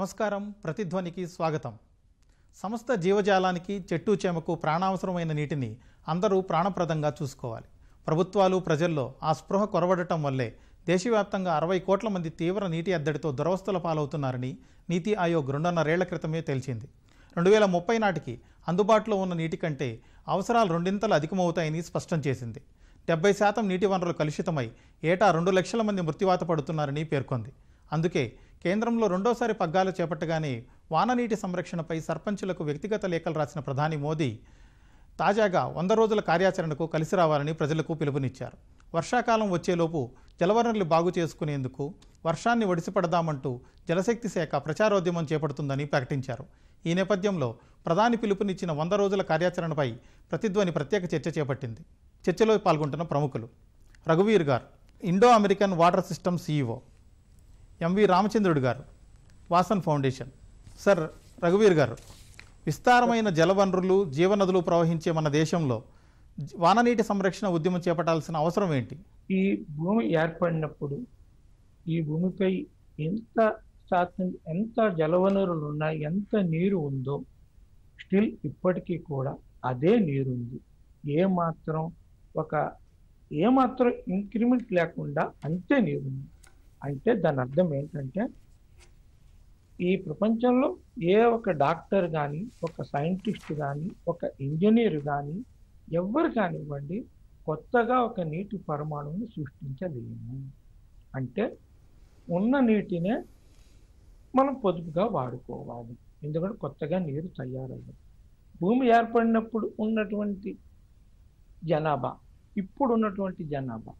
నమస్కారం ప్రతిధ్వనికి స్వాగతం సమస్త జీవజాలానికి చెట్టు చేమకు ప్రాణావసరమైన నీటిని అందరూ ప్రాణప్రదంగా చూసుకోవాలి ప్రభుత్వాలు ప్రజల్లో ఆ స్పృహ కొరవడటం వల్లే దేశవ్యాప్తంగా అరవై కోట్ల మంది తీవ్ర నీటి అద్దడితో దురవస్థల పాలవుతున్నారని నీతి ఆయోగ్ రెండున్నరేళ్ల క్రితమే తేల్చింది రెండు వేల ముప్పై నాటికి అందుబాటులో ఉన్న నీటి కంటే అవసరాలు రెండింతలు అధికమవుతాయని స్పష్టం చేసింది డెబ్బై శాతం నీటి వనరులు కలుషితమై ఏటా రెండు లక్షల మంది మృత్యువాత పడుతున్నారని పేర్కొంది అందుకే కేంద్రంలో రెండోసారి పగ్గాలు చేపట్టగానే వాననీటి సంరక్షణపై సర్పంచులకు వ్యక్తిగత లేఖలు రాసిన ప్రధాని మోదీ తాజాగా వంద రోజుల కార్యాచరణకు కలిసి రావాలని ప్రజలకు పిలుపునిచ్చారు వర్షాకాలం వచ్చేలోపు జలవనరులు బాగు చేసుకునేందుకు వర్షాన్ని ఒడిసిపడదామంటూ జలశక్తి శాఖ ప్రచారోద్యమం చేపడుతుందని ప్రకటించారు ఈ నేపథ్యంలో ప్రధాని పిలుపునిచ్చిన వంద రోజుల కార్యాచరణపై ప్రతిధ్వని ప్రత్యేక చర్చ చేపట్టింది చర్చలో పాల్గొంటున్న ప్రముఖులు రఘువీర్ గారు Indo American water system CEO M V రామచంద్రుడు గారు వాసన్ ఫౌండేషన్ సార్ రఘువీర్ గారు విస్తారమైన జలవనరులు జీవనదులు ప్రవహించే మన దేశంలో వాననీటి సంరక్షణ ఉద్యమం చేపట్టాల్సిన అవసరం ఏంటి ఈ భూమి ఏర్పడినప్పుడు ఈ భూమిపై ఎంత శాతం ఎంత జలవనరులు ఉన్నాయి ఎంత నీరు ఉందో స్టిల్ ఇప్పటికీ కూడా అదే నీరుంది ఏ మాత్రం ఒక ఏమాత్రం ఇంక్రిమెంట్ లేకుండా అంతే నీరుంది అయితే దాని అర్థం ఏంటంటే ఈ ప్రపంచంలో ఏ ఒక డాక్టర్ కానీ ఒక సైంటిస్ట్ కానీ ఒక ఇంజనీర్ కానీ ఎవరు కానివ్వండి కొత్తగా ఒక నీటి పరమాణువుని సృష్టించలేము అంటే ఉన్న నీటినే మనం పొదుపుగా వాడుకోవాలి ఎందుకంటే కొత్తగా నీరు తయారవు భూమి ఏర్పడినప్పుడు ఉన్నటువంటి జనాభా ఇప్పుడు ఉన్నటువంటి జనాభా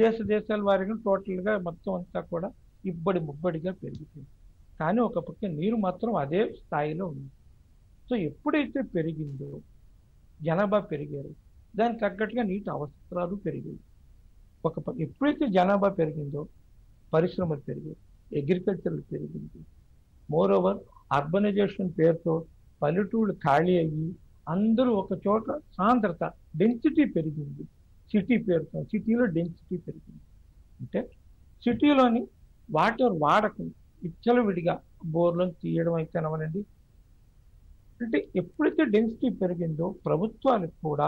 దేశ దేశాల వారిగా టోటల్గా మొత్తం అంతా కూడా ఇబ్బడి ముబ్బడిగా పెరిగిపోయింది కానీ ఒక పక్క నీరు మాత్రం అదే స్థాయిలో ఉంది సో ఎప్పుడైతే పెరిగిందో జనాభా పెరిగారు దానికి తగ్గట్టుగా నీటి అవసరాలు పెరిగాయి ఒక ఎప్పుడైతే జనాభా పెరిగిందో పరిశ్రమలు పెరిగాయి అగ్రికల్చర్ పెరిగింది మోరోవర్ అర్బనైజేషన్ పేరుతో పల్లెటూళ్ళు ఖాళీ అయ్యి అందరూ ఒక చోట సాంద్రత డెన్సిటీ పెరిగింది సిటీ పేరుతో సిటీలో డెన్సిటీ పెరిగింది అంటే సిటీలోని వాటర్ వాడకం ఇచ్చలు విడిగా బోర్లను తీయడం అయితే అనవనండి అంటే ఎప్పుడైతే డెన్సిటీ పెరిగిందో ప్రభుత్వాలకు కూడా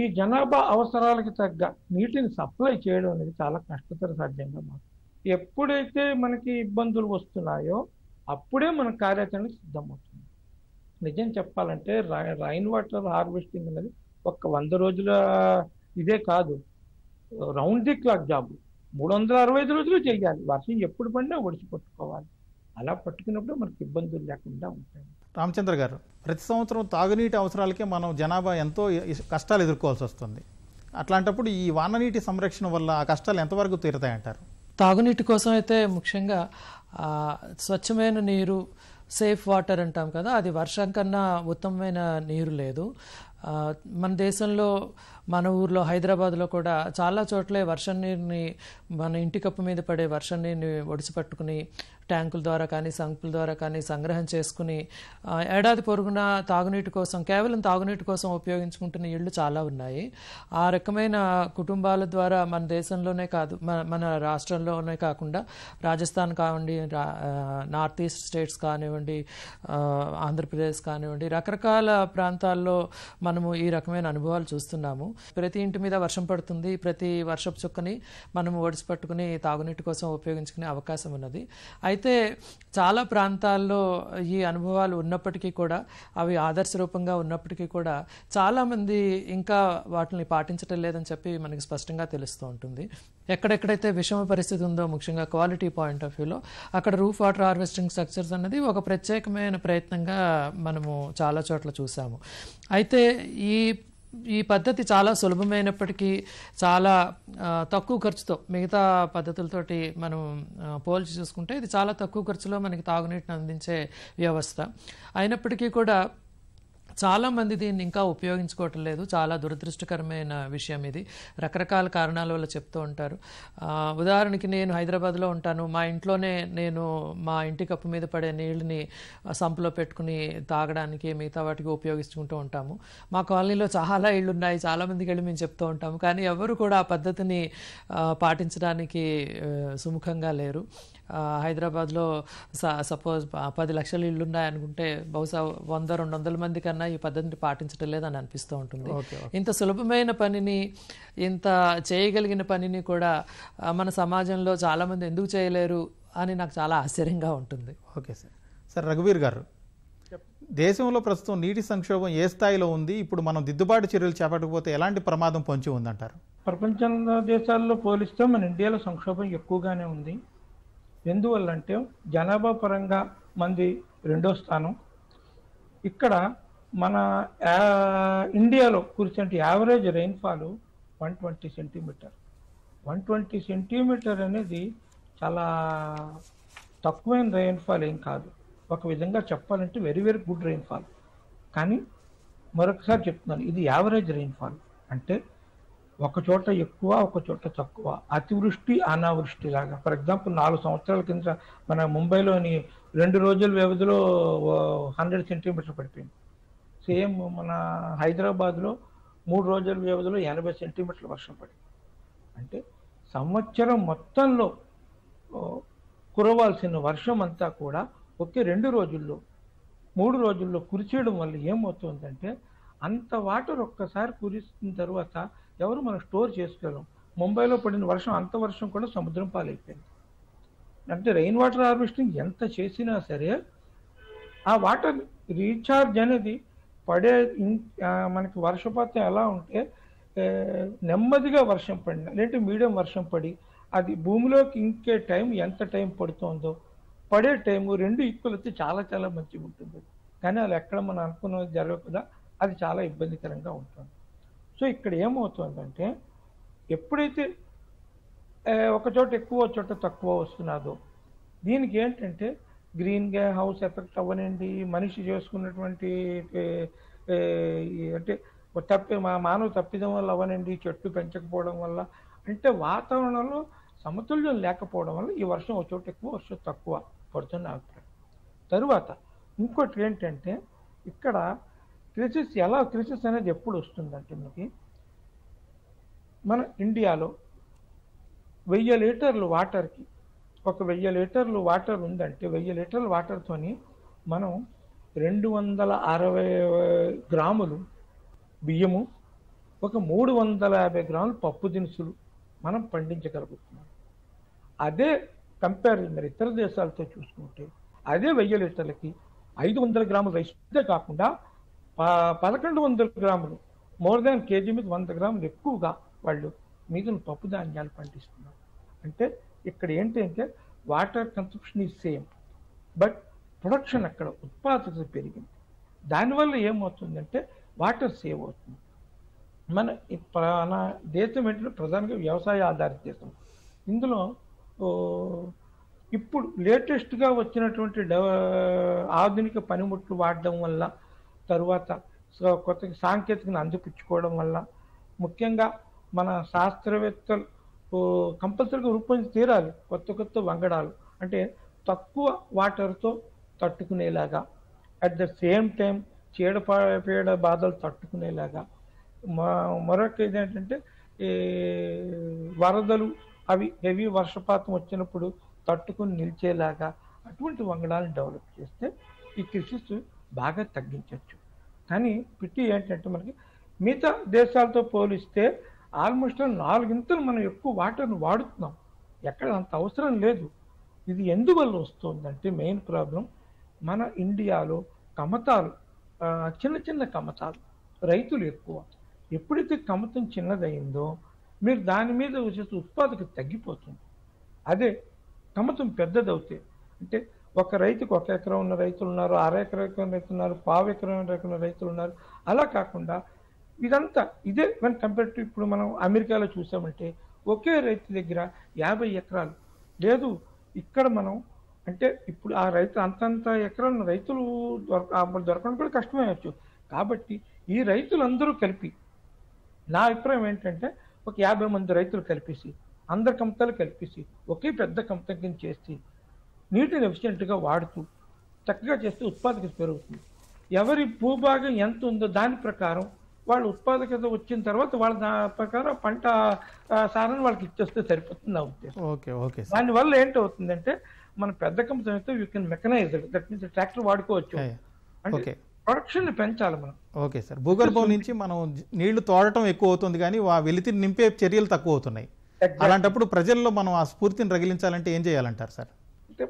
ఈ జనాభా అవసరాలకు తగ్గ నీటిని సప్లై చేయడం అనేది చాలా కష్టతర సాధ్యంగా మారుతుంది ఎప్పుడైతే మనకి ఇబ్బందులు వస్తున్నాయో అప్పుడే మన కార్యాచరణకు సిద్ధమవుతుంది నిజం చెప్పాలంటే రైన్ వాటర్ హార్వెస్టింగ్ అనేది ఒక వంద రోజుల ఇదే కాదు రౌండ్ ది క్లాక్ జాబ్ మూడు వందల అరవై ఐదు రోజులు చేయాలి వర్షం ఎప్పుడు పడినా ఒడిచి పట్టుకోవాలి అలా పట్టుకున్నప్పుడు మనకి ఇబ్బందులు లేకుండా ఉంటాయి రామచంద్ర గారు ప్రతి సంవత్సరం తాగునీటి అవసరాలకే మనం జనాభా ఎంతో కష్టాలు ఎదుర్కోవాల్సి వస్తుంది అట్లాంటప్పుడు ఈ వాననీటి సంరక్షణ వల్ల ఆ కష్టాలు ఎంతవరకు తీరుతాయంటారు తాగునీటి కోసం అయితే ముఖ్యంగా స్వచ్ఛమైన నీరు సేఫ్ వాటర్ అంటాం కదా అది వర్షం కన్నా ఉత్తమమైన నీరు లేదు మన దేశంలో మన ఊర్లో హైదరాబాద్లో కూడా చాలా చోట్లే వర్షం నీరుని మన ఇంటి కప్పు మీద పడే వర్షం నీరుని ఒడిచిపట్టుకుని ట్యాంకుల ద్వారా కానీ సంకుల ద్వారా కానీ సంగ్రహం చేసుకుని ఏడాది పొరుగున తాగునీటి కోసం కేవలం తాగునీటి కోసం ఉపయోగించుకుంటున్న ఇళ్ళు చాలా ఉన్నాయి ఆ రకమైన కుటుంబాల ద్వారా మన దేశంలోనే కాదు మన రాష్ట్రంలోనే కాకుండా రాజస్థాన్ కావండి నార్త్ ఈస్ట్ స్టేట్స్ కానివ్వండి ఆంధ్రప్రదేశ్ కానివ్వండి రకరకాల ప్రాంతాల్లో మన మనము ఈ రకమైన అనుభవాలు చూస్తున్నాము ప్రతి ఇంటి మీద వర్షం పడుతుంది ప్రతి వర్షపు చుక్కని మనము ఒడిసి పట్టుకుని తాగునీటి కోసం ఉపయోగించుకునే అవకాశం ఉన్నది అయితే చాలా ప్రాంతాల్లో ఈ అనుభవాలు ఉన్నప్పటికీ కూడా అవి ఆదర్శ రూపంగా ఉన్నప్పటికీ కూడా చాలామంది ఇంకా వాటిని పాటించటం లేదని చెప్పి మనకి స్పష్టంగా తెలుస్తూ ఉంటుంది ఎక్కడెక్కడైతే విషమ పరిస్థితి ఉందో ముఖ్యంగా క్వాలిటీ పాయింట్ ఆఫ్ వ్యూలో అక్కడ రూఫ్ వాటర్ హార్వెస్టింగ్ స్ట్రక్చర్స్ అన్నది ఒక ప్రత్యేకమైన ప్రయత్నంగా మనము చాలా చోట్ల చూసాము అయితే ఈ ఈ పద్ధతి చాలా సులభమైనప్పటికీ చాలా తక్కువ ఖర్చుతో మిగతా పద్ధతులతోటి మనం పోల్చి చూసుకుంటే ఇది చాలా తక్కువ ఖర్చులో మనకి తాగునీటిని అందించే వ్యవస్థ అయినప్పటికీ కూడా చాలామంది దీన్ని ఇంకా ఉపయోగించుకోవటం లేదు చాలా దురదృష్టకరమైన విషయం ఇది రకరకాల కారణాల వల్ల చెప్తూ ఉంటారు ఉదాహరణకి నేను హైదరాబాద్లో ఉంటాను మా ఇంట్లోనే నేను మా ఇంటి కప్పు మీద పడే నీళ్ళని సంపులో పెట్టుకుని తాగడానికి మిగతా వాటికి ఉపయోగించుకుంటూ ఉంటాము మా కాలనీలో చాలా ఇళ్ళు ఉన్నాయి చాలామందికి వెళ్ళి మేము చెప్తూ ఉంటాము కానీ ఎవరు కూడా ఆ పద్ధతిని పాటించడానికి సుముఖంగా లేరు హైదరాబాద్లో స సపోజ్ పది లక్షలు ఇళ్ళు ఉన్నాయనుకుంటే బహుశా వంద రెండు వందల మంది కన్నా ఈ పద్ధతిని పాటించడం లేదని అనిపిస్తూ ఉంటుంది ఇంత సులభమైన పనిని ఇంత చేయగలిగిన పనిని కూడా మన సమాజంలో చాలామంది ఎందుకు చేయలేరు అని నాకు చాలా ఆశ్చర్యంగా ఉంటుంది ఓకే సార్ సార్ రఘువీర్ గారు దేశంలో ప్రస్తుతం నీటి సంక్షోభం ఏ స్థాయిలో ఉంది ఇప్పుడు మనం దిద్దుబాటు చర్యలు చేపట్టకపోతే ఎలాంటి ప్రమాదం పొంచి ఉందంటారు ప్రపంచ దేశాల్లో పోలిస్తే మన ఇండియాలో సంక్షోభం ఎక్కువగానే ఉంది ఎందువల్లంటే జనాభా పరంగా మంది రెండో స్థానం ఇక్కడ మన ఇండియాలో కూర్చుంటే average rainfall one twenty centimetre one twenty centimetre అనేది చాలా తక్కువైన రైన్ఫాల్ ఏం కాదు ఒక విధంగా చెప్పాలంటే వెరీ వెరీ గుడ్ రైన్ఫాల్ కానీ మరొకసారి చెప్తున్నాను ఇది యావరేజ్ రైన్ఫాల్ అంటే ఒక చోట ఎక్కువ ఒక చోట తక్కువ అతివృష్టి అనావృష్టి లాగా ఫర్ ఎగ్జాంపుల్ నాలుగు సంవత్సరాల కింద మన ముంబైలోని రెండు రోజుల వ్యవధిలో హండ్రెడ్ సెంటీమీటర్ పడిపోయింది సేమ్ మన హైదరాబాద్లో మూడు రోజుల వ్యవధిలో ఎనభై సెంటీమీటర్లు వర్షం పడింది అంటే సంవత్సరం మొత్తంలో కురవాల్సిన వర్షం అంతా కూడా ఒకే రెండు రోజుల్లో మూడు రోజుల్లో కురిచేయడం వల్ల ఏమవుతుందంటే అంత వాటర్ ఒక్కసారి కురిసిన తర్వాత ఎవరు మనం స్టోర్ చేసుకోలేం ముంబైలో పడిన వర్షం అంత వర్షం కూడా సముద్రం పాలైపోయింది అంటే రెయిన్ వాటర్ హార్వెస్టింగ్ ఎంత చేసినా సరే ఆ వాటర్ రీఛార్జ్ అనేది పడే మనకి వర్షపాతం ఎలా ఉంటే నెమ్మదిగా వర్షం పడిన లేదంటే మీడియం వర్షం పడి అది భూమిలోకి ఇంకే టైం ఎంత టైం పడుతుందో పడే టైము రెండు ఈక్వల్ వచ్చి చాలా చాలా మంచిగా ఉంటుంది కానీ అది ఎక్కడ మనం అనుకున్నది జరగకుండా అది చాలా ఇబ్బందికరంగా ఉంటుంది సో ఇక్కడ ఏమవుతుందంటే ఎప్పుడైతే ఒక చోట ఎక్కువ చోట తక్కువ వస్తున్నాదో దీనికి ఏంటంటే గ్రీన్ హౌస్ ఎఫెక్ట్ అవ్వనండి మనిషి చేసుకున్నటువంటి అంటే తప్పి మా మానవ తప్పిదం వల్ల అవ్వనండి చెట్టు పెంచకపోవడం వల్ల అంటే వాతావరణంలో సమతుల్యం లేకపోవడం వల్ల ఈ వర్షం ఒక చోట ఎక్కువ వర్షం తక్కువ పడుతున్న అభిప్రాయం తరువాత ఇంకోటి ఏంటంటే ఇక్కడ క్రిసిస్ ఎలా క్రిసిస్ అనేది ఎప్పుడు వస్తుందంటే మనకి మన ఇండియాలో వెయ్యి లీటర్లు వాటర్కి ఒక వెయ్యి లీటర్లు వాటర్ ఉందంటే వెయ్యి లీటర్ల వాటర్తోని మనం రెండు వందల అరవై గ్రాములు బియ్యము ఒక మూడు వందల యాభై గ్రాములు పప్పు దినుసులు మనం పండించగలుగుతున్నాం అదే కంపేర్ మరి ఇతర దేశాలతో చూసుకుంటే అదే వెయ్యి లీటర్లకి ఐదు వందల గ్రాములు రైస్ కాకుండా పదకొండు వందల గ్రాములు మోర్ దాన్ కేజీ మీద వంద గ్రాములు ఎక్కువగా వాళ్ళు మిగిలిన పప్పు ధాన్యాలు పండిస్తున్నారు అంటే ఇక్కడ ఏంటంటే water consumption is same but production అక్కడ ఉత్పాదకత పెరిగింది దానివల్ల ఏమవుతుందంటే వాటర్ సేవ్ అవుతుంది మన మన దేశం ఏంటంటే ప్రధానంగా వ్యవసాయ ఆధారిత దేశం ఇందులో ఇప్పుడు లేటెస్ట్గా వచ్చినటువంటి ఆధునిక పనిముట్లు వాడడం వల్ల తరువాత కొత్త సాంకేతికను అందిపుచ్చుకోవడం వల్ల ముఖ్యంగా మన శాస్త్రవేత్తలు కంపల్సరీగా రూపొంది తీరాలి కొత్త కొత్త వంగడాలు అంటే తక్కువ వాటర్తో తట్టుకునేలాగా అట్ ద సేమ్ టైం చీడపీడ బాధలు తట్టుకునేలాగా మరొక ఏంటంటే ఈ వరదలు అవి హెవీ వర్షపాతం వచ్చినప్పుడు తట్టుకుని నిలిచేలాగా అటువంటి వంగడాలను డెవలప్ చేస్తే ఈ క్రిసిస్ బాగా తగ్గించవచ్చు కానీ పిట్టి ఏంటంటే మనకి మిగతా దేశాలతో పోలిస్తే ఆల్మోస్ట్ నాలుగింతలు మనం ఎక్కువ వాటర్ని వాడుతున్నాం ఎక్కడ అంత అవసరం లేదు ఇది ఎందువల్ల వస్తుందంటే మెయిన్ ప్రాబ్లం మన ఇండియాలో కమతాలు చిన్న చిన్న కమతాలు రైతులు ఎక్కువ ఎప్పుడైతే కమతం చిన్నదైందో మీరు దాని మీద వచ్చేసి ఉత్పాదక తగ్గిపోతుంది అదే కమతం పెద్దదవుతే అంటే ఒక రైతుకు ఒక ఎకరం ఉన్న రైతులు ఉన్నారు అర ఎకరం రైతులు ఉన్నారు పావు ఎకరం ఎకరం రైతులు ఉన్నారు అలా కాకుండా ఇదంతా ఇదే మనం కంపేర్ టు ఇప్పుడు మనం అమెరికాలో చూసామంటే ఒకే రైతు దగ్గర యాభై ఎకరాలు లేదు ఇక్కడ మనం అంటే ఇప్పుడు ఆ రైతు అంతంత ఎకరాలను రైతులు దొరక దొరకడం కూడా కష్టమయ్యచ్చు కాబట్టి ఈ రైతులందరూ కలిపి నా అభిప్రాయం ఏంటంటే ఒక యాభై మంది రైతులు కలిపేసి అందరి కంపతలు కలిపేసి ఒకే పెద్ద కంపెనీ కింద చేసి నీటిని ఎఫిషియెంట్గా వాడుతూ చక్కగా చేస్తే ఉత్పాదకత పెరుగుతుంది ఎవరి భూభాగం ఎంత ఉందో దాని ప్రకారం వాళ్ళు ఉత్పాదకత వచ్చిన తర్వాత వాళ్ళ ప్రకారం పంట సారాన్ని వాళ్ళకి ఇచ్చేస్తే సరిపోతుంది నా ఉద్దేశం ఓకే ఓకే దానివల్ల ఏంటవుతుందంటే మన పెద్ద అయితే you can mechanise that means tractor వాడుకోవచ్చు అంటే ప్రొడక్షన్ పెంచాలి మనం ఓకే సార్ భూగర్భం నుంచి మనం నీళ్లు తోడటం ఎక్కువ అవుతుంది కానీ ఆ వెలితిని నింపే చర్యలు తక్కువ అవుతున్నాయి అలాంటప్పుడు ప్రజల్లో మనం ఆ స్ఫూర్తిని రగిలించాలంటే ఏం చేయాలంటారు సార్ అంటే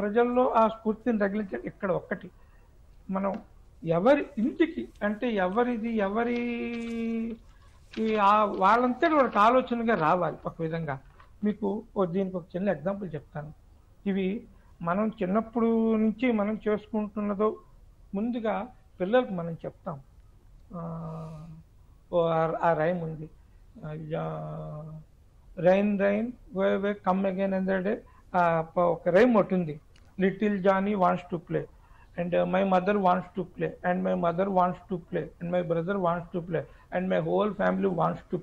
ప్రజల్లో ఆ స్ఫూర్తిని రగిలించాలి ఇక్కడ ఒక్కటి మనం ఎవరి ఇంటికి అంటే ఎవరిది ఎవరి వాళ్ళంతటి వాళ్ళకి ఆలోచనగా రావాలి ఒక విధంగా మీకు దీనికి ఒక చిన్న ఎగ్జాంపుల్ చెప్తాను ఇవి మనం చిన్నప్పుడు నుంచి మనం చేసుకుంటున్నదో ముందుగా పిల్లలకు మనం చెప్తాం ఆ రైమ్ ఉంది rain rain way come again another day ఒక రైమ్ ఒకటి ఉంది little Johnny wants to play and my mother wants wants play and my mother wants to play and my brother wants wants to play and my whole family wants to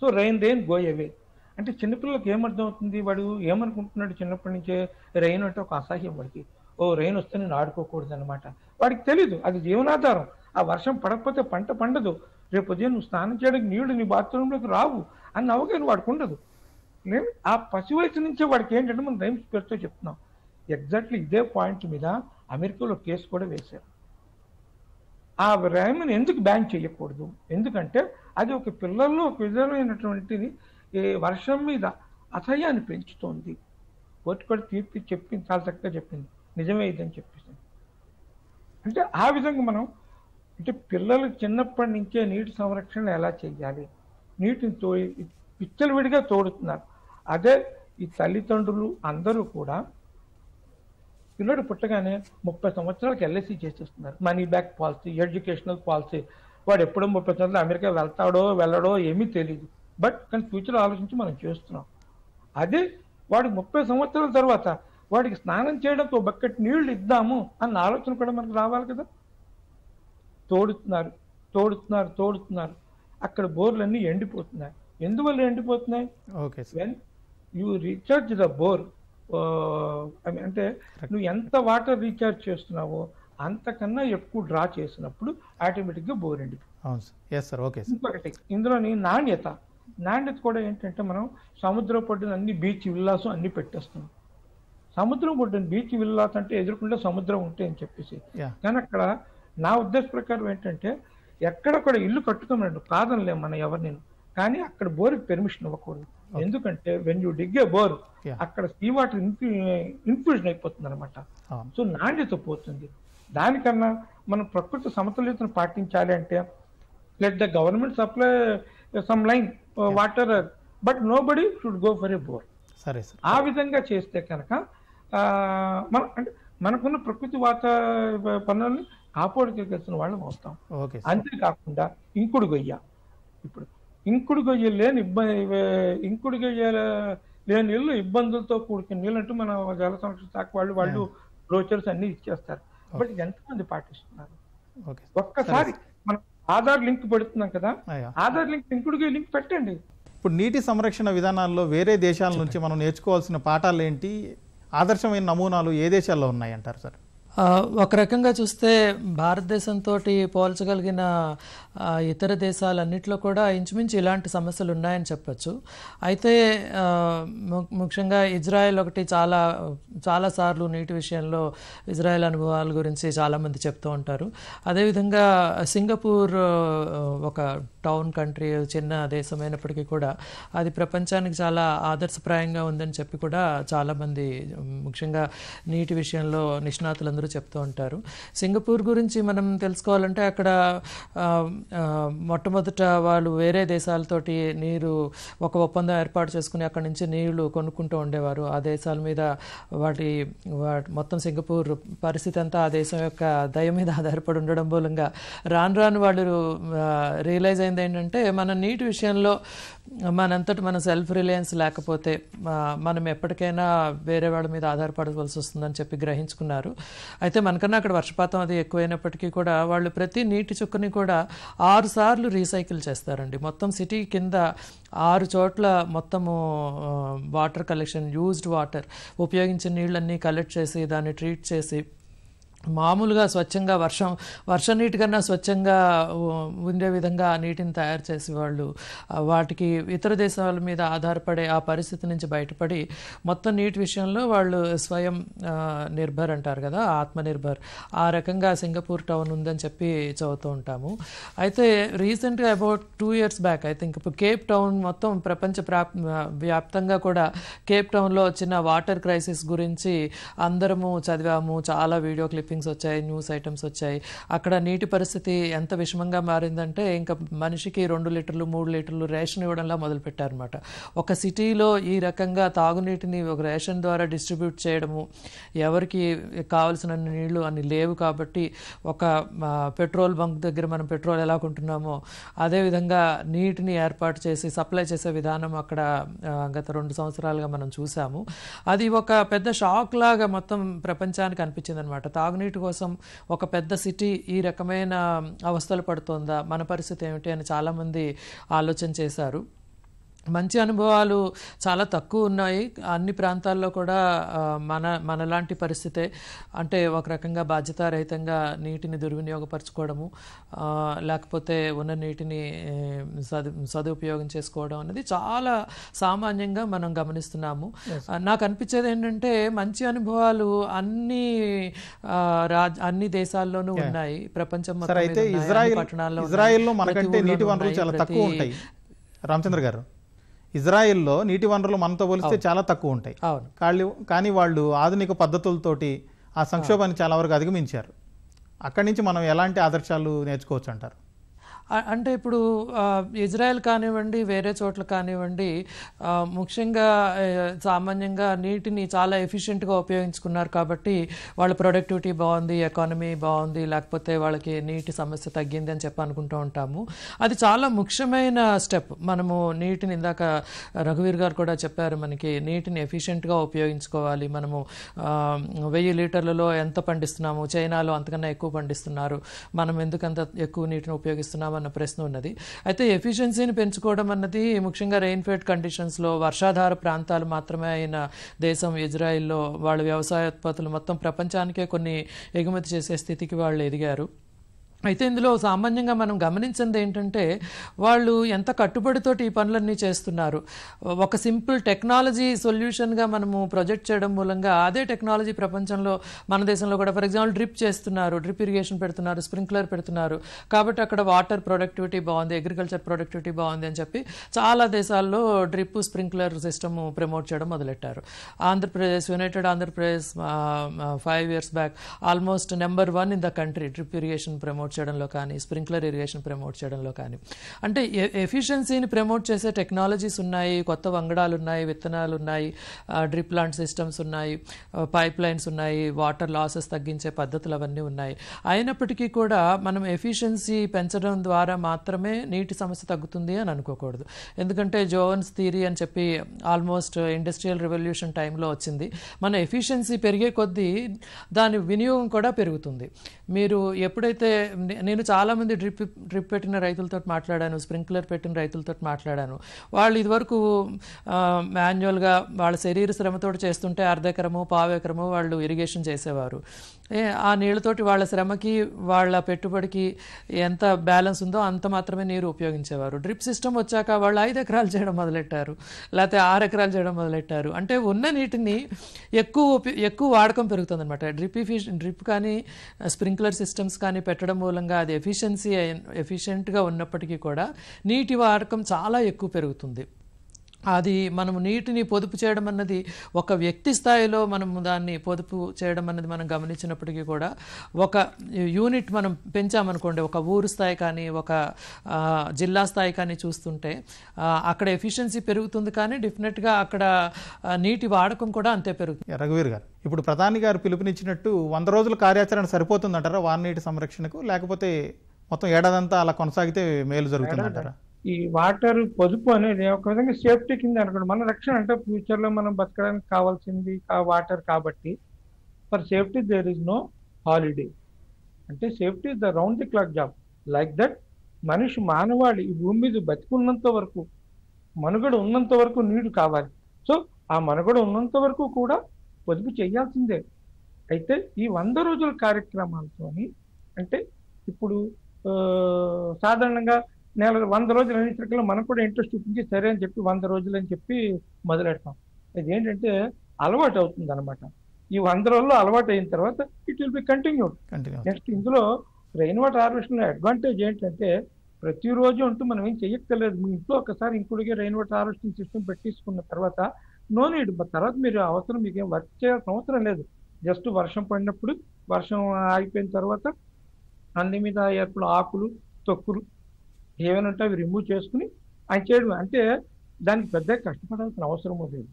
so rain rain go away అంటే చిన్నపిల్లలకి ఏమర్థం అవుతుంది వాడు ఏమనుకుంటున్నాడు చిన్నప్పటి నుంచే rain అంటే ఒక అసహ్యం వాడికి ఓ రెయిన్ వస్తే నేను ఆడుకోకూడదు అనమాట వాడికి తెలీదు అది జీవనాధారం ఆ వర్షం పడకపోతే పంట పండదు రేపు ఉదయం నువ్వు స్నానం చేయడానికి నీళ్లు నీ బాత్రూంలోకి రావు అని అవగాహన వాడికి ఉండదు ఆ పసి వయసు నుంచే వాడికి ఏంటంటే మనం రైమ్స్ పేరుతో చెప్తున్నాం ఎగ్జాక్ట్లీ ఇదే పాయింట్ మీద అమెరికాలో కేసు కూడా వేశారు ఆ ర్యామ్ని ఎందుకు బ్యాన్ చేయకూడదు ఎందుకంటే అది ఒక పిల్లల్లో ఒక విధమైనటువంటిది వర్షం మీద అసహ్యాన్ని పెంచుతోంది కోర్టు కూడా తీర్పు చెప్పింది చాలా చక్కగా చెప్పింది నిజమే ఇదని చెప్పింది అంటే ఆ విధంగా మనం అంటే పిల్లలు చిన్నప్పటి నుంచే నీటి సంరక్షణ ఎలా చేయాలి నీటిని తో విడిగా తోడుతున్నారు అదే ఈ తల్లిదండ్రులు అందరూ కూడా పిల్లడు పుట్టగానే ముప్పై సంవత్సరాలకి ఎల్ఐసి e చేసేస్తున్నారు money back policy educational policy వాడు ఎప్పుడో ముప్పై సంవత్సరాలు అమెరికా వెళ్తాడో వెళ్ళడో ఏమీ తెలియదు బట్ కానీ ఫ్యూచర్ ఆలోచించి మనం చేస్తున్నాం అదే వాడికి ముప్పై సంవత్సరాల తర్వాత వాడికి స్నానం చేయడంతో బక్కెట్ నీళ్లు ఇద్దాము అన్న ఆలోచన కూడా మనకు రావాలి కదా తోడుతున్నారు తోడుతున్నారు తోడుతున్నారు అక్కడ బోర్లన్నీ ఎండిపోతున్నాయి ఎందువల్ల ఎండిపోతున్నాయి when you recharge the bore అంటే నువ్వు ఎంత వాటర్ రీఛార్జ్ చేస్తున్నావో అంతకన్నా ఎక్కువ డ్రా చేసినప్పుడు ఆటోమేటిక్గా బోర్ ఎండి ఎస్ సార్ ఓకే ఇంకొకటి ఇందులోని నాణ్యత నాణ్యత కూడా ఏంటంటే మనం సముద్ర పొడ్డున అన్ని బీచ్ విల్లాస్ అన్ని పెట్టేస్తున్నాం సముద్రం పొడ్డున బీచ్ విల్లాస్ అంటే ఎదుర్కొంటే సముద్రం ఉంటాయి అని చెప్పేసి కానీ అక్కడ నా ఉద్దేశ ప్రకారం ఏంటంటే ఎక్కడ కూడా ఇల్లు కట్టుకోమన్నాడు కాదనలేము మనం ఎవరు నేను కానీ అక్కడ బోరికి పెర్మిషన్ ఇవ్వకూడదు ఎందుకంటే when you dig a bore అక్కడ సీ వాటర్ ఇన్ఫ్యూజన్ అయిపోతుంది అనమాట సో నాణ్యత పోతుంది దానికన్నా మనం ప్రకృతి సమతుల్యతను పాటించాలి అంటే let the government supply some line water but nobody should go for a bore సరే సార్ ఆ విధంగా చేస్తే కనుక మన అంటే మనకున్న ప్రకృతి వాత పనులను కాపాడుకెళ్ళిన వాళ్ళం అవుతాం అంతేకాకుండా ఇంకుడు గొయ్య ఇప్పుడు గొయ్యి లేని ఇబ్బంది ఇంకుడు గొయ్య లేని నీళ్ళు ఇబ్బందులతో కూడుకున్న నీళ్ళు అంటూ మన జల సంరక్షణ శాఖ వాళ్ళు వాళ్ళు బ్రోచర్స్ అన్ని ఇచ్చేస్తారు బట్ ఎంతమంది పాటిస్తున్నారు ఒక్కసారి మనం ఆధార్ లింక్ పెడుతున్నాం కదా ఆధార్ లింక్ ఇంకుడు గొయ్యి లింక్ పెట్టండి ఇప్పుడు నీటి సంరక్షణ విధానాల్లో వేరే దేశాల నుంచి మనం నేర్చుకోవాల్సిన పాఠాలు ఏంటి ఆదర్శమైన నమూనాలు ఏ దేశాల్లో ఉన్నాయంటారు సార్ ఒక రకంగా చూస్తే భారతదేశంతో పోల్చగలిగిన ఇతర దేశాలన్నింటిలో కూడా ఇంచుమించు ఇలాంటి సమస్యలు ఉన్నాయని చెప్పచ్చు అయితే ముఖ్యంగా ఇజ్రాయెల్ ఒకటి చాలా చాలాసార్లు నీటి విషయంలో ఇజ్రాయెల్ అనుభవాల గురించి చాలామంది చెప్తూ ఉంటారు అదేవిధంగా సింగపూర్ ఒక టౌన్ కంట్రీ చిన్న దేశమైనప్పటికీ కూడా అది ప్రపంచానికి చాలా ఆదర్శప్రాయంగా ఉందని చెప్పి కూడా చాలామంది ముఖ్యంగా నీటి విషయంలో నిష్ణాతులందరూ కూడా చెప్తూ ఉంటారు సింగపూర్ గురించి మనం తెలుసుకోవాలంటే అక్కడ మొట్టమొదట వాళ్ళు వేరే దేశాలతోటి నీరు ఒక ఒప్పందం ఏర్పాటు చేసుకుని అక్కడ నుంచి నీళ్లు కొనుక్కుంటూ ఉండేవారు ఆ దేశాల మీద వాటి మొత్తం సింగపూర్ పరిస్థితి అంతా ఆ దేశం యొక్క దయ మీద ఆధారపడి ఉండడం మూలంగా రాను రాను వాళ్ళు రియలైజ్ అయింది ఏంటంటే మన నీటి విషయంలో మనంతటి మన సెల్ఫ్ రిలయన్స్ లేకపోతే మనం ఎప్పటికైనా వేరే వాళ్ళ మీద ఆధారపడవలసి వస్తుందని చెప్పి గ్రహించుకున్నారు అయితే మనకన్నా అక్కడ వర్షపాతం అది ఎక్కువైనప్పటికీ కూడా వాళ్ళు ప్రతి నీటి చుక్కని కూడా ఆరు సార్లు రీసైకిల్ చేస్తారండి మొత్తం సిటీ కింద ఆరు చోట్ల మొత్తము వాటర్ కలెక్షన్ యూజ్డ్ వాటర్ ఉపయోగించిన నీళ్ళన్నీ కలెక్ట్ చేసి దాన్ని ట్రీట్ చేసి మామూలుగా స్వచ్ఛంగా వర్షం వర్ష నీటి కన్నా స్వచ్ఛంగా ఉండే విధంగా ఆ నీటిని తయారు చేసేవాళ్ళు వాటికి ఇతర దేశాల మీద ఆధారపడే ఆ పరిస్థితి నుంచి బయటపడి మొత్తం నీటి విషయంలో వాళ్ళు స్వయం నిర్భర్ అంటారు కదా ఆత్మనిర్భర్ ఆ రకంగా సింగపూర్ టౌన్ ఉందని చెప్పి చదువుతూ ఉంటాము అయితే రీసెంట్గా about two years back I think ఇప్పుడు కేప్ టౌన్ మొత్తం ప్రపంచ వ్యాప్తంగా కూడా కేప్ టౌన్లో వచ్చిన వాటర్ క్రైసిస్ గురించి అందరము చదివాము చాలా వీడియో క్లిప్పింగ్ థింగ్స్ వచ్చాయి న్యూస్ ఐటమ్స్ వచ్చాయి అక్కడ నీటి పరిస్థితి ఎంత విషమంగా మారిందంటే ఇంకా మనిషికి రెండు లీటర్లు మూడు లీటర్లు రేషన్ ఇవ్వడంలా మొదలుపెట్టారనమాట ఒక సిటీలో ఈ రకంగా తాగునీటిని ఒక రేషన్ ద్వారా డిస్ట్రిబ్యూట్ చేయడము ఎవరికి కావలసిన నీళ్లు అని లేవు కాబట్టి ఒక పెట్రోల్ బంక్ దగ్గర మనం పెట్రోల్ ఎలా కొంటున్నామో అదేవిధంగా నీటిని ఏర్పాటు చేసి సప్లై చేసే విధానం అక్కడ గత రెండు సంవత్సరాలుగా మనం చూసాము అది ఒక పెద్ద షాక్ లాగా మొత్తం ప్రపంచానికి అనిపించింది అనమాట తాగు తాగునీటి కోసం ఒక పెద్ద సిటీ ఈ రకమైన అవస్థలు పడుతుందా మన పరిస్థితి ఏమిటి అని చాలామంది ఆలోచన చేశారు మంచి అనుభవాలు చాలా తక్కువ ఉన్నాయి అన్ని ప్రాంతాల్లో కూడా మన మనలాంటి పరిస్థితే అంటే ఒక రకంగా బాధ్యతారహితంగా నీటిని దుర్వినియోగపరచుకోవడము లేకపోతే ఉన్న నీటిని సదు సదుపయోగం చేసుకోవడం అనేది చాలా సామాన్యంగా మనం గమనిస్తున్నాము నాకు అనిపించేది ఏంటంటే మంచి అనుభవాలు అన్ని రాజ్ అన్ని దేశాల్లోనూ ఉన్నాయి ప్రపంచం మొత్తం పట్టణాల్లో నీటి వనరులు చాలా తక్కువ ఉంటాయి రామచంద్ర గారు ఇజ్రాయెల్లో నీటి వనరులు మనతో పోలిస్తే చాలా తక్కువ ఉంటాయి కాళ్ళు కానీ వాళ్ళు ఆధునిక పద్ధతులతోటి ఆ సంక్షోభాన్ని చాలా వరకు అధిగమించారు అక్కడి నుంచి మనం ఎలాంటి ఆదర్శాలు నేర్చుకోవచ్చు అంటారు అంటే ఇప్పుడు ఇజ్రాయెల్ కానివ్వండి వేరే చోట్ల కానివ్వండి ముఖ్యంగా సామాన్యంగా నీటిని చాలా ఎఫిషియెంట్గా ఉపయోగించుకున్నారు కాబట్టి వాళ్ళ ప్రొడక్టివిటీ బాగుంది ఎకానమీ బాగుంది లేకపోతే వాళ్ళకి నీటి సమస్య తగ్గింది అని చెప్పి అనుకుంటూ ఉంటాము అది చాలా ముఖ్యమైన స్టెప్ మనము నీటిని ఇందాక రఘువీర్ గారు కూడా చెప్పారు మనకి నీటిని ఎఫిషియెంట్గా ఉపయోగించుకోవాలి మనము వెయ్యి లీటర్లలో ఎంత పండిస్తున్నాము చైనాలో అంతకన్నా ఎక్కువ పండిస్తున్నారు మనం ఎందుకంత ఎక్కువ నీటిని ఉపయోగిస్తున్నాము అన్న ప్రశ్న ఉన్నది అయితే ఎఫిషియన్సీని పెంచుకోవడం అన్నది ముఖ్యంగా రెయిన్ఫెడ్ కండిషన్స్లో వర్షాధార ప్రాంతాలు మాత్రమే అయిన దేశం ఇజ్రాయిల్లో వాళ్ళు వ్యవసాయ ఉత్పత్తులు మొత్తం ప్రపంచానికే కొన్ని ఎగుమతి చేసే స్థితికి వాళ్ళు ఎదిగారు అయితే ఇందులో సామాన్యంగా మనం గమనించింది ఏంటంటే వాళ్ళు ఎంత కట్టుబడితోటి ఈ పనులన్నీ చేస్తున్నారు ఒక సింపుల్ టెక్నాలజీ సొల్యూషన్గా మనము ప్రొజెక్ట్ చేయడం మూలంగా అదే టెక్నాలజీ ప్రపంచంలో మన దేశంలో కూడా ఫర్ ఎగ్జాంపుల్ డ్రిప్ చేస్తున్నారు డ్రిప్ ఇరిగేషన్ పెడుతున్నారు స్ప్రింక్లర్ పెడుతున్నారు కాబట్టి అక్కడ వాటర్ ప్రొడక్టివిటీ బాగుంది అగ్రికల్చర్ ప్రొడక్టివిటీ బాగుంది అని చెప్పి చాలా దేశాల్లో డ్రిప్ స్ప్రింక్లర్ సిస్టమ్ ప్రమోట్ చేయడం మొదలెట్టారు Andhra Pradesh united Andhra Pradesh five years back almost number one in the country drip irrigation promote promote చేయడంలో కానీ స్ప్రింక్లర్ ఇరిగేషన్ ప్రమోట్ చేయడంలో కానీ అంటే ఎఫిషియన్సీని ప్రమోట్ చేసే టెక్నాలజీస్ ఉన్నాయి కొత్త వంగడాలు ఉన్నాయి విత్తనాలు ఉన్నాయి డ్రిప్ ప్లాంట్ సిస్టమ్స్ ఉన్నాయి పైప్ లైన్స్ ఉన్నాయి వాటర్ లాసెస్ తగ్గించే పద్ధతులు అవన్నీ ఉన్నాయి అయినప్పటికీ కూడా మనం ఎఫిషియన్సీ పెంచడం ద్వారా మాత్రమే నీటి సమస్య తగ్గుతుంది అని అనుకోకూడదు ఎందుకంటే జోవన్స్ థియరీ అని చెప్పి ఆల్మోస్ట్ ఇండస్ట్రియల్ రెవల్యూషన్ టైంలో వచ్చింది మన ఎఫిషియన్సీ పెరిగే కొద్దీ దాని వినియోగం కూడా పెరుగుతుంది మీరు ఎప్పుడైతే నేను చాలామంది డ్రిప్ డ్రిప్ పెట్టిన రైతులతో మాట్లాడాను స్ప్రింక్లర్ పెట్టిన రైతులతో మాట్లాడాను వాళ్ళు ఇదివరకు మాన్యువల్గా వాళ్ళ శరీర శ్రమతో చేస్తుంటే పావు ఎకరము వాళ్ళు ఇరిగేషన్ చేసేవారు ఆ నీళ్ళతోటి వాళ్ళ శ్రమకి వాళ్ళ పెట్టుబడికి ఎంత బ్యాలెన్స్ ఉందో అంత మాత్రమే నీరు ఉపయోగించేవారు డ్రిప్ సిస్టమ్ వచ్చాక వాళ్ళు ఐదు ఎకరాలు చేయడం మొదలెట్టారు లేకపోతే ఆరు ఎకరాలు చేయడం మొదలెట్టారు అంటే ఉన్న నీటిని ఎక్కువ ఎక్కువ వాడకం పెరుగుతుంది అనమాట డ్రిప్ డ్రిప్ కానీ స్ప్రింక్లర్ సిస్టమ్స్ కానీ పెట్టడం మూలంగా అది ఎఫిషియన్సీ ఎఫిషియెంట్గా ఉన్నప్పటికీ కూడా నీటి వాడకం చాలా ఎక్కువ పెరుగుతుంది అది మనం నీటిని పొదుపు చేయడం అన్నది ఒక వ్యక్తి స్థాయిలో మనం దాన్ని పొదుపు చేయడం అన్నది మనం గమనించినప్పటికీ కూడా ఒక యూనిట్ మనం పెంచామనుకోండి ఒక ఊరు స్థాయి కానీ ఒక జిల్లా స్థాయి కానీ చూస్తుంటే అక్కడ ఎఫిషియన్సీ పెరుగుతుంది కానీ డెఫినెట్గా అక్కడ నీటి వాడకం కూడా అంతే పెరుగుతుంది రఘువీర్ గారు ఇప్పుడు ప్రధాని గారు పిలుపునిచ్చినట్టు వంద రోజుల కార్యాచరణ సరిపోతుందంటారా వారి నీటి సంరక్షణకు లేకపోతే మొత్తం ఏడాదంతా అలా కొనసాగితే మేలు జరుగుతుందంటారా ఈ వాటర్ పొదుపు అనేది ఒక విధంగా సేఫ్టీ కింద అనుకోండి మన రక్షణ అంటే ఫ్యూచర్ లో మనం బతకడానికి కావాల్సింది వాటర్ కాబట్టి for safety there is no holiday అంటే safety is the round the clock job like that మనిషి మానవాళి ఈ భూమి మీద బతికున్నంత వరకు మనుగడ ఉన్నంత వరకు నీరు కావాలి సో ఆ మనుగడ ఉన్నంత వరకు కూడా పొదుపు చేయాల్సిందే అయితే ఈ వంద రోజుల కార్యక్రమాలతోని అంటే ఇప్పుడు సాధారణంగా నెల వంద రోజులు అనేసరికి మనం కూడా ఇంట్రెస్ట్ చూపించి సరే అని చెప్పి వంద రోజులు అని చెప్పి మొదలెడతాం అది ఏంటంటే అలవాటు అవుతుంది అనమాట ఈ వంద రోజుల్లో అలవాటు అయిన తర్వాత it will be continue next ఇందులో రెయిన్ వాటర్ హార్వెస్టింగ్ అడ్వాంటేజ్ ఏంటంటే ప్రతిరోజు అంటూ మనం ఏం చేయక్కర్లేదు మీ ఇంట్లో ఒకసారి ఇంకుడికి రెయిన్ వాటర్ హార్వెస్టింగ్ సిస్టమ్ పెట్టించుకున్న తర్వాత నో నీడ్ తర్వాత మీరు అవసరం మీకు ఏం వర్క్ చేయాల్సిన అవసరం లేదు జస్ట్ వర్షం పడినప్పుడు వర్షం ఆగిపోయిన తర్వాత అన్ని మీద ఏర్పడిన ఆకులు తొక్కులు ఏమైనా ఉంటే అవి రిమూవ్ చేసుకుని ఆయన చేయడం అంటే దానికి పెద్ద కష్టపడాల్సిన అవసరం లేదు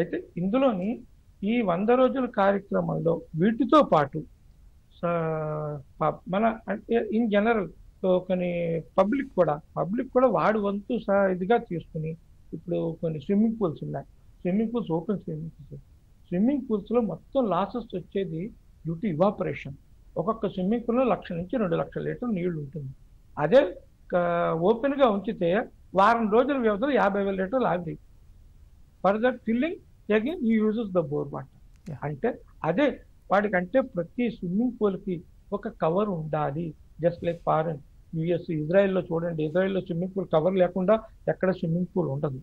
అయితే ఇందులోని ఈ వంద రోజుల కార్యక్రమంలో వీటితో పాటు మన అంటే ఇన్ జనరల్ కొన్ని పబ్లిక్ కూడా పబ్లిక్ కూడా వాడి వంతు ఇదిగా తీసుకుని ఇప్పుడు కొన్ని స్విమ్మింగ్ పూల్స్ ఉన్నాయి swimming pools open swimming pools swimming పూల్స్లో మొత్తం లాసెస్ వచ్చేది డ్యూ టు ఇవాపరేషన్ ఒక్కొక్క స్విమ్మింగ్ పూల్లో లక్ష నుంచి రెండు లక్షల లీటర్ నీళ్లు ఉంటుంది అదే ఓపెన్గా ఉంచితే వారం రోజుల వ్యవధిలో యాభై వేల లీటర్లు ఫర్ దట్ ఫిల్లింగ్ అగైన్ ఈ యూజెస్ ద బోర్ వాటర్ అంటే అదే వాడికంటే ప్రతి స్విమ్మింగ్ పూల్ కి ఒక కవర్ ఉండాలి జస్ట్ లైక్ ఫారెన్ యుఎస్ ఇజ్రాయెల్లో చూడండి ఇజ్రాయెల్లో స్విమ్మింగ్ పూల్ కవర్ లేకుండా ఎక్కడ స్విమ్మింగ్ పూల్ ఉండదు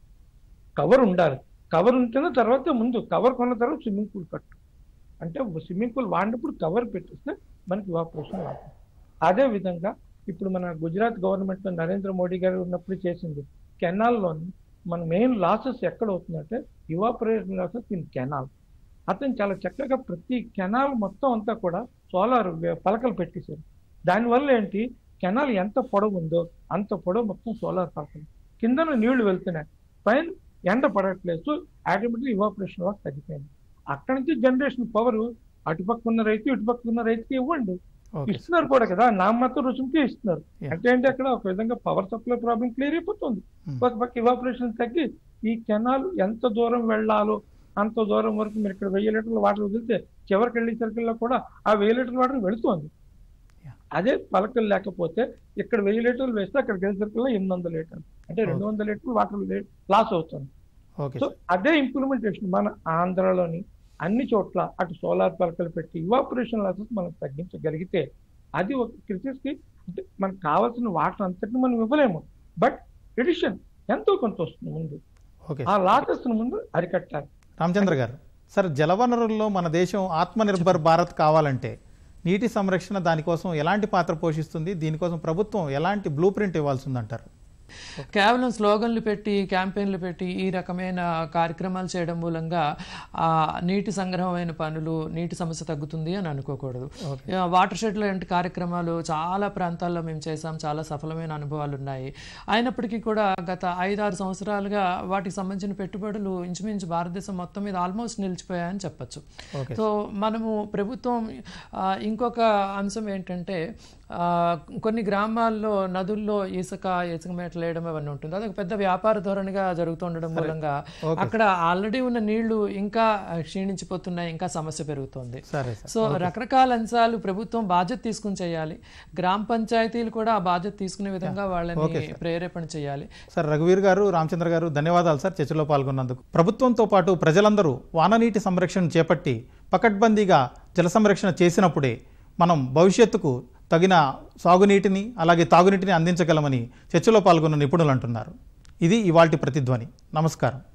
కవర్ ఉండాలి కవర్ ఉంటున్న తర్వాత ముందు కవర్ కొన్న తర్వాత స్విమ్మింగ్ పూల్ కట్టు అంటే స్విమ్మింగ్ పూల్ వాడినప్పుడు కవర్ పెట్టేస్తే మనకి ఇవాపరేషన్ రాదు అదేవిధంగా ఇప్పుడు మన గుజరాత్ గవర్నమెంట్లో నరేంద్ర మోడీ గారు ఉన్నప్పుడు చేసింది కెనాల్లోని మన మెయిన్ లాసెస్ ఎక్కడ అవుతుందంటే ఇవాపరేషన్ లాసెస్ ఇన్ కెనాల్ అతను చాలా చక్కగా ప్రతి కెనాల్ మొత్తం అంతా కూడా సోలార్ పలకలు పెట్టేశారు దానివల్ల ఏంటి కెనాల్ ఎంత పొడవు ఉందో అంత పొడవు మొత్తం సోలార్ పలకలు కిందన నీళ్లు వెళ్తున్నాయి పైన ఎండ పడట్లేదు ఆటోమేటిక్ ఇవాపరేషన్ లాస్ తగ్గిపోయింది అక్కడి నుంచి జనరేషన్ పవర్ అటుపక్క ఉన్న రైతు ఇటుపక్క ఉన్న రైతుకి ఇవ్వండి ఇస్తున్నారు కూడా కదా మాత్రం రుసుముకే ఇస్తున్నారు అంటే ఏంటి అక్కడ ఒక విధంగా పవర్ సప్లై ప్రాబ్లం క్లియర్ అయిపోతుంది ఇవాపరేషన్ hmm. తగ్గి ఈ కెనాల్ ఎంత దూరం వెళ్ళాలో అంత దూరం వరకు మీరు ఇక్కడ వెయ్యి లీటర్ల వాటర్ వదిలితే చివరికి వెళ్ళే సర్కిల్లో కూడా ఆ వెయ్యి లీటర్ల వాటర్ వెళుతుంది అదే పలకలు లేకపోతే ఇక్కడ వెయ్యి లీటర్లు వేస్తే అక్కడ గెలి సర్కిల్లో ఎనిమిది వందల లీటర్లు అంటే oh. రెండు వందల లీటర్లు వాటర్ లాస్ అవుతుంది సో అదే ఇంప్లిమెంటేషన్ మన ఆంధ్రలోని అన్ని చోట్ల అటు సోలార్ పలకలు పెట్టి ఇవాపరేషన్ లాసెస్ మనం తగ్గించగలిగితే అది ఒక క్రిటిస్కి అంటే మనకు కావాల్సిన వాటర్ అంతటిని మనం ఇవ్వలేము బట్ ఎడిషన్ ఎంతో కొంత వస్తుంది ముందు ఆ లాసెస్ ముందు అరికట్టాలి రామచంద్ర గారు సార్ జలవనరుల్లో మన దేశం ఆత్మనిర్భర్ భారత్ కావాలంటే నీటి సంరక్షణ దానికోసం ఎలాంటి పాత్ర పోషిస్తుంది దీనికోసం ప్రభుత్వం ఎలాంటి బ్లూ ప్రింట్ ఇవ్వాల్సి ఉందంటారు కేవలం స్లోగన్లు పెట్టి క్యాంపెయిన్లు పెట్టి ఈ రకమైన కార్యక్రమాలు చేయడం మూలంగా నీటి సంగ్రహమైన పనులు నీటి సమస్య తగ్గుతుంది అని అనుకోకూడదు వాటర్ షెడ్ లాంటి కార్యక్రమాలు చాలా ప్రాంతాల్లో మేము చేసాం చాలా సఫలమైన అనుభవాలు ఉన్నాయి అయినప్పటికీ కూడా గత ఐదారు సంవత్సరాలుగా వాటికి సంబంధించిన పెట్టుబడులు ఇంచుమించు భారతదేశం మొత్తం మీద ఆల్మోస్ట్ నిలిచిపోయాయని చెప్పచ్చు సో మనము ప్రభుత్వం ఇంకొక అంశం ఏంటంటే కొన్ని గ్రామాల్లో నదుల్లో ఇసుక ఇసుక మేటలు వేయడం అవన్నీ ఉంటుంది అదొక పెద్ద వ్యాపార ధోరణిగా జరుగుతుండడం మూలంగా అక్కడ ఆల్రెడీ ఉన్న నీళ్లు ఇంకా క్షీణించిపోతున్నాయి ఇంకా సమస్య పెరుగుతుంది సో రకరకాల అంశాలు ప్రభుత్వం బాధ్యత తీసుకుని చేయాలి గ్రామ పంచాయతీలు కూడా ఆ బాధ్యత తీసుకునే విధంగా వాళ్ళని ప్రేరేపణ చేయాలి సార్ రఘువీర్ గారు రామచంద్ర గారు ధన్యవాదాలు సార్ చర్చలో పాల్గొన్నందుకు ప్రభుత్వంతో పాటు ప్రజలందరూ వాననీటి సంరక్షణ చేపట్టి పకడ్బందీగా జల సంరక్షణ చేసినప్పుడే మనం భవిష్యత్తుకు తగిన సాగునీటిని అలాగే తాగునీటిని అందించగలమని చర్చలో పాల్గొన్న నిపుణులు అంటున్నారు ఇది ఇవాల్టి ప్రతిధ్వని నమస్కారం